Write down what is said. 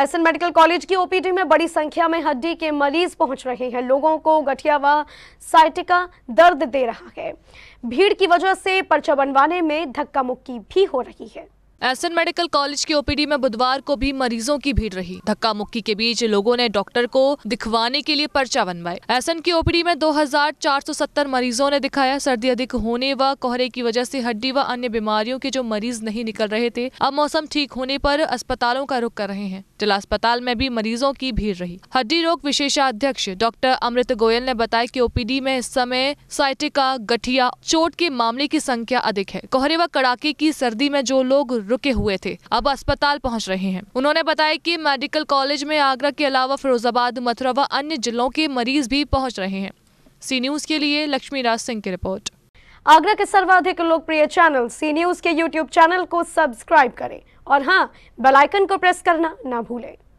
SN medical college की OPD में बड़ी संख्या में हड्डी के मरीज पहुंच रहे हैं लोगों को गठिया व साइटिका दर्द दे रहा है भीड़ की वजह से पर्चा बनवाने में धक्का मुक्की भी हो रही है एसन मेडिकल कॉलेज के ओपीडी में बुधवार को भी मरीजों की भीड़ रही धक्का मुक्की के बीच लोगों ने डॉक्टर को दिखवाने के लिए पर्चा बनवाए एसएन की ओपीडी में 2470 मरीजों ने दिखाया सर्दी अधिक होने व कोहरे की वजह से हड्डी व अन्य बीमारियों के जो मरीज नहीं निकल रहे थे अब मौसम ठीक होने पर अस्पतालों का रुख कर रहे हैं जिला अस्पताल में भी मरीजों की भीड़ रही हड्डी रोग विशेषाध्यक्ष डॉक्टर अमृत गोयल ने बताया की ओपीडी में इस समय साइटिका गठिया चोट के मामले की संख्या अधिक है कोहरे व कड़ाके की सर्दी में जो लोग रुके हुए थे अब अस्पताल पहुँच रहे हैं उन्होंने बताया की मेडिकल कॉलेज में आगरा के अलावा फिरोजाबाद मथुरा व अन्य जिलों के मरीज भी पहुँच रहे हैं सी न्यूज के लिए लक्ष्मी राज सिंह की रिपोर्ट आगरा के सर्वाधिक लोकप्रिय चैनल सी न्यूज के यूट्यूब चैनल को सब्सक्राइब करें और हाँ बेलाइकन को प्रेस करना ना भूलें